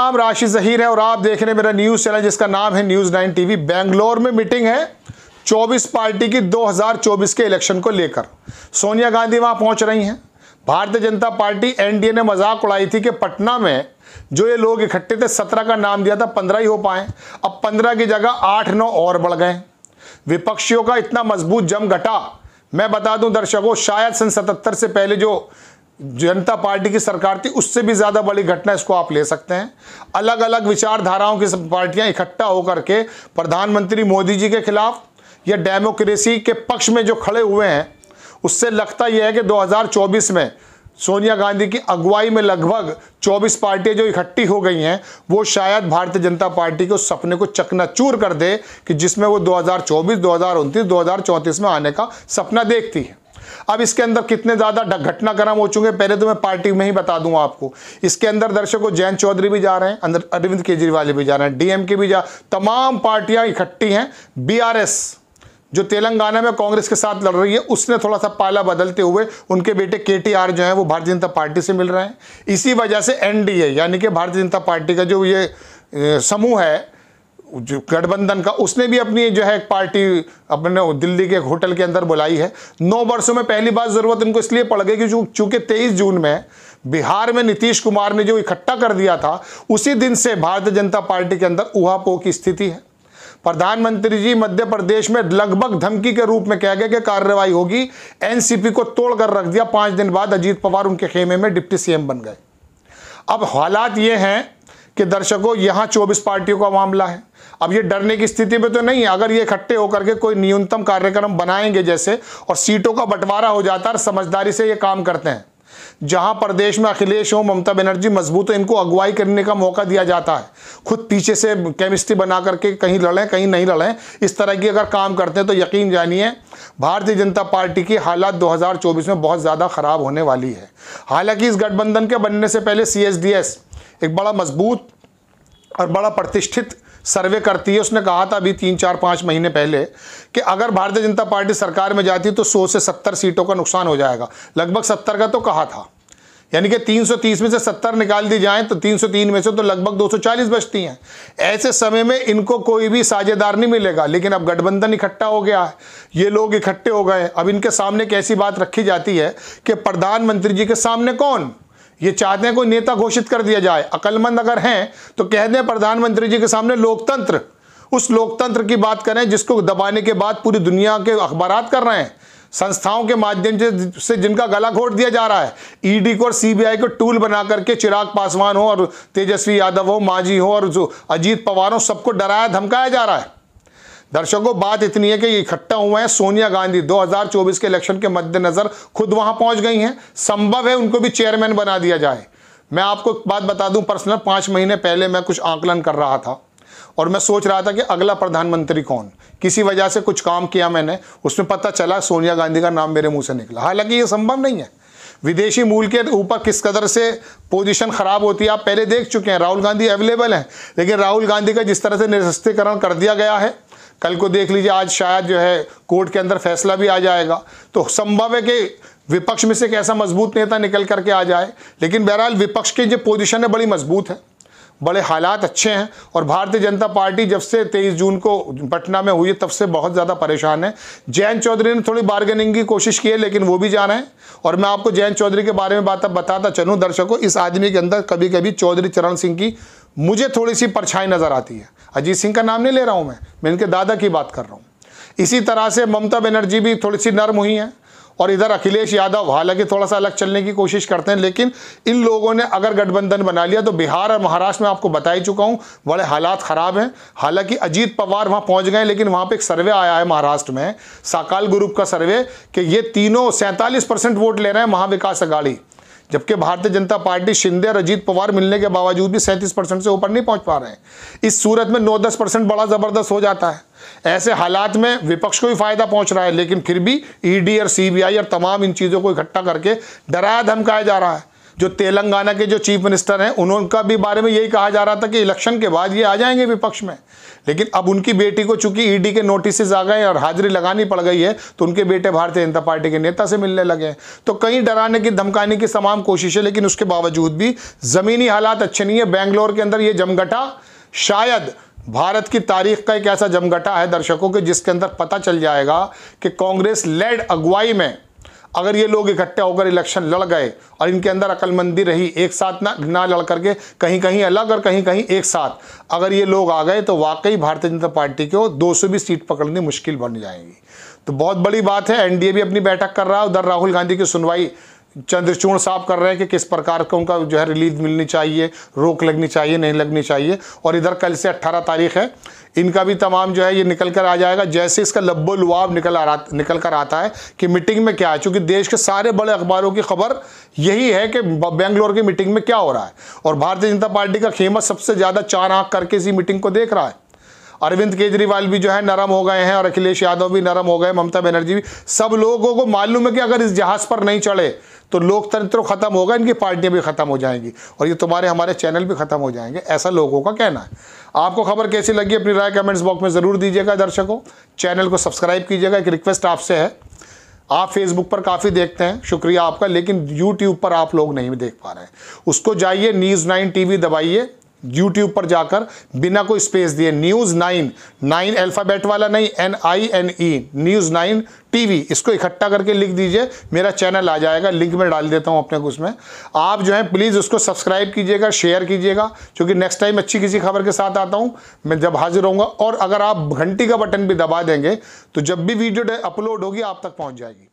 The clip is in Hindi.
नाम राशि जहीर है और आप देख रहे हैं मेरा न्यूज़ चैनल जिसका नाम है न्यूज़ नाइन टीवी बेंगलोर में मीटिंग है 24 पार्टी की 2024 के इलेक्शन को लेकर सोनिया गांधी वहां पहुंच रही हैं भारतीय जनता पार्टी एनडीए ने मजाक उड़ाई थी कि पटना में जो ये लोग इकट्ठे थे सत्रह का नाम दिया था पंद्रह ही हो पाए अब पंद्रह की जगह आठ नौ और बढ़ गए विपक्षियों का इतना मजबूत जम घटा मैं बता दूं दर्शकों शायद सन सतहत्तर से पहले जो जनता पार्टी की सरकार थी उससे भी ज़्यादा बड़ी घटना इसको आप ले सकते हैं अलग अलग विचारधाराओं की पार्टियां इकट्ठा होकर के प्रधानमंत्री मोदी जी के खिलाफ या डेमोक्रेसी के पक्ष में जो खड़े हुए हैं उससे लगता यह है कि 2024 में सोनिया गांधी की अगुवाई में लगभग 24 पार्टियां जो इकट्ठी हो गई हैं वो शायद भारतीय जनता पार्टी के उस सपने को चकनाचूर कर दे कि जिसमें वो दो हजार 2034 में आने का सपना देखती है अब इसके अंदर कितने ज़्यादा घटनाक्रम हो चुके पहले तो मैं पार्टी में ही बता दूंगा आपको इसके अंदर दर्शकों जैन चौधरी भी जा रहे हैं अंदर अरविंद केजरीवाल भी जा रहे हैं डीएमके भी जा तमाम पार्टियां इकट्ठी हैं बीआरएस जो तेलंगाना में कांग्रेस के साथ लड़ रही है उसने थोड़ा सा पाला बदलते हुए उनके बेटे के टी आर जो है वो भारतीय जनता पार्टी से मिल रहे हैं इसी वजह से एनडीए यानी कि भारतीय जनता पार्टी का जो ये समूह है जो गठबंधन का उसने भी अपनी जो है एक पार्टी अपने दिल्ली के एक होटल के अंदर बुलाई है नौ वर्षों में पहली बार ज़रूरत इनको इसलिए पड़ गई कि चूंकि तेईस जून में बिहार में नीतीश कुमार ने जो इकट्ठा कर दिया था उसी दिन से भारतीय जनता पार्टी के अंदर उहापोह की स्थिति है प्रधानमंत्री जी मध्य प्रदेश में लगभग धमकी के रूप में कह गए कि कार्रवाई होगी एनसीपी को तोड़कर रख दिया पांच दिन बाद अजीत पवार उनके खेमे में डिप्टी सीएम बन गए अब हालात ये हैं कि दर्शकों यहाँ चौबीस पार्टियों का मामला है अब ये डरने की स्थिति में तो नहीं है अगर ये इकट्ठे होकर के कोई न्यूनतम कार्यक्रम बनाएंगे जैसे और सीटों का बंटवारा हो जाता है समझदारी से ये काम करते हैं जहां प्रदेश में अखिलेश हो ममता बनर्जी मजबूत हो इनको अगुवाई करने का मौका दिया जाता है खुद पीछे से केमिस्ट्री बना करके कहीं लड़ें कहीं नहीं लड़ें इस तरह की अगर काम करते हैं तो यकीन जानिए भारतीय जनता पार्टी की हालात 2024 में बहुत ज़्यादा ख़राब होने वाली है हालांकि इस गठबंधन के बनने से पहले सी एक बड़ा मजबूत और बड़ा प्रतिष्ठित सर्वे करती है उसने कहा था अभी तीन चार पाँच महीने पहले कि अगर भारतीय जनता पार्टी सरकार में जाती तो सौ से सत्तर सीटों का नुकसान हो जाएगा लगभग सत्तर का तो कहा था यानी कि 330 में से 70 निकाल दी जाएं तो 303 में से तो लगभग 240 बचती हैं ऐसे समय में इनको कोई भी साझेदार नहीं मिलेगा लेकिन अब गठबंधन इकट्ठा हो गया है ये लोग इकट्ठे हो गए अब इनके सामने कैसी बात रखी जाती है कि प्रधानमंत्री जी के सामने कौन ये चाहते हैं कोई नेता घोषित कर दिया जाए अकलमंद अगर हैं तो कह दें प्रधानमंत्री जी के सामने लोकतंत्र उस लोकतंत्र की बात करें जिसको दबाने के बाद पूरी दुनिया के अखबार कर रहे हैं संस्थाओं के माध्यम से जिनका गला घोट दिया जा रहा है ईडी e को और सीबीआई को टूल बना करके चिराग पासवान हो और तेजस्वी यादव हो माझी हो और जो अजीत पवार हो सबको डराया धमकाया जा रहा है दर्शकों बात इतनी है कि इकट्ठा हुआ है सोनिया गांधी 2024 के इलेक्शन के मद्देनजर खुद वहां पहुंच गई हैं संभव है उनको भी चेयरमैन बना दिया जाए मैं आपको एक बात बता दूं पर्सनल पांच महीने पहले मैं कुछ आंकलन कर रहा था और मैं सोच रहा था कि अगला प्रधानमंत्री कौन किसी वजह से कुछ काम किया मैंने उसमें पता चला सोनिया गांधी का नाम मेरे मुंह से निकला हालांकि ये संभव नहीं है विदेशी मूल के ऊपर किस कदर से पोजीशन ख़राब होती है आप पहले देख चुके हैं राहुल गांधी अवेलेबल हैं लेकिन राहुल गांधी का जिस तरह से निरस्तीकरण कर दिया गया है कल को देख लीजिए आज शायद जो है कोर्ट के अंदर फैसला भी आ जाएगा तो संभव है कि विपक्ष में से एक ऐसा मजबूत नेता निकल करके आ जाए लेकिन बहरहाल विपक्ष की जो पोजिशन है बड़ी मजबूत है बड़े हालात अच्छे हैं और भारतीय जनता पार्टी जब से 23 जून को पटना में हुई तब से बहुत ज़्यादा परेशान है जैन चौधरी ने थोड़ी बार्गेनिंग की कोशिश की है लेकिन वो भी जा रहे हैं और मैं आपको जैन चौधरी के बारे में बात बताता चलूँ दर्शकों इस आदमी के अंदर कभी कभी चौधरी चरण सिंह की मुझे थोड़ी सी परछाई नज़र आती है अजीत सिंह का नाम नहीं ले रहा हूँ मैं मैं इनके दादा की बात कर रहा हूँ इसी तरह से ममता बनर्जी भी थोड़ी सी नर्म हुई हैं और इधर अखिलेश यादव हालांकि थोड़ा सा अलग चलने की कोशिश करते हैं लेकिन इन लोगों ने अगर गठबंधन बना लिया तो बिहार और महाराष्ट्र में आपको बता ही चुका हूं बड़े हालात ख़राब हैं हालांकि अजीत पवार वहां पहुंच गए लेकिन वहां पर एक सर्वे आया है महाराष्ट्र में साकाल ग्रुप का सर्वे कि ये तीनों सैंतालीस वोट ले रहे हैं महाविकास अगाड़ी जबकि भारतीय जनता पार्टी शिंदे और अजीत पवार मिलने के बावजूद भी सैंतीस परसेंट से ऊपर नहीं पहुंच पा रहे हैं इस सूरत में नौ दस परसेंट बड़ा ज़बरदस्त हो जाता है ऐसे हालात में विपक्ष को भी फायदा पहुंच रहा है लेकिन फिर भी ईडी e और सीबीआई और तमाम इन चीज़ों को इकट्ठा करके डराया धमकाया जा रहा है जो तेलंगाना के जो चीफ मिनिस्टर हैं उनका भी बारे में यही कहा जा रहा था कि इलेक्शन के बाद ये आ जाएंगे विपक्ष में लेकिन अब उनकी बेटी को चूंकि ईडी के नोटिस आ गए और हाजिरी लगानी पड़ गई है तो उनके बेटे भारतीय जनता पार्टी के नेता से मिलने लगे हैं तो कहीं डराने की धमकाने की तमाम कोशिशें लेकिन उसके बावजूद भी ज़मीनी हालात अच्छे नहीं है बेंगलोर के अंदर ये जमघटा शायद भारत की तारीख का एक ऐसा जमघटा है दर्शकों के जिसके अंदर पता चल जाएगा कि कांग्रेस लेड अगुवाई में अगर ये लोग इकट्ठे होकर इलेक्शन लड़ गए और इनके अंदर अकलमंदी रही एक साथ ना ना लड़ करके कहीं कहीं अलग और कहीं कहीं एक साथ अगर ये लोग आ गए तो वाकई भारतीय जनता पार्टी को दो सौ भी सीट पकड़नी मुश्किल बन जाएगी तो बहुत बड़ी बात है एनडीए भी अपनी बैठक कर रहा है उधर राहुल गांधी की सुनवाई चंद्रचूड़ साहब कर रहे हैं कि किस प्रकार का उनका जो है रिलीफ मिलनी चाहिए रोक लगनी चाहिए नहीं लगनी चाहिए और इधर कल से 18 तारीख है इनका भी तमाम जो है ये निकल कर आ जाएगा जैसे इसका लब्बो लुआब निकल आ रहा निकल कर आता है कि मीटिंग में क्या है चूँकि देश के सारे बड़े अखबारों की खबर यही है कि बेंगलोर की मीटिंग में क्या हो रहा है और भारतीय जनता पार्टी का खेमा सबसे ज़्यादा चार आँख करके इसी मीटिंग को देख रहा है अरविंद केजरीवाल भी जो है नरम हो गए हैं और अखिलेश यादव भी नरम हो गए ममता बनर्जी भी सब लोगों को मालूम है कि अगर इस जहाज पर नहीं चढ़े तो लोकतंत्र तो खत्म होगा इनकी पार्टियां भी खत्म हो जाएंगी और ये तुम्हारे हमारे चैनल भी खत्म हो जाएंगे ऐसा लोगों का कहना है आपको खबर कैसी लगी अपनी राय कमेंट्स बॉक्स में ज़रूर दीजिएगा दर्शकों चैनल को सब्सक्राइब कीजिएगा एक रिक्वेस्ट आपसे है आप फेसबुक पर काफ़ी देखते हैं शुक्रिया आपका लेकिन यूट्यूब पर आप लोग नहीं देख पा रहे हैं उसको जाइए न्यूज़ नाइन टीवी दबाइए यूट्यूब पर जाकर बिना कोई स्पेस दिए न्यूज़ नाइन नाइन अल्फ़ाबेट वाला नहीं N I N E news nine TV इसको इकट्ठा करके लिख दीजिए मेरा चैनल आ जाएगा लिंक में डाल देता हूँ अपने को उसमें आप जो है प्लीज़ उसको सब्सक्राइब कीजिएगा शेयर कीजिएगा क्योंकि नेक्स्ट टाइम अच्छी किसी खबर के साथ आता हूँ मैं जब हाजिर होऊंगा और अगर आप घंटी का बटन भी दबा देंगे तो जब भी वीडियो अपलोड होगी आप तक पहुँच जाएगी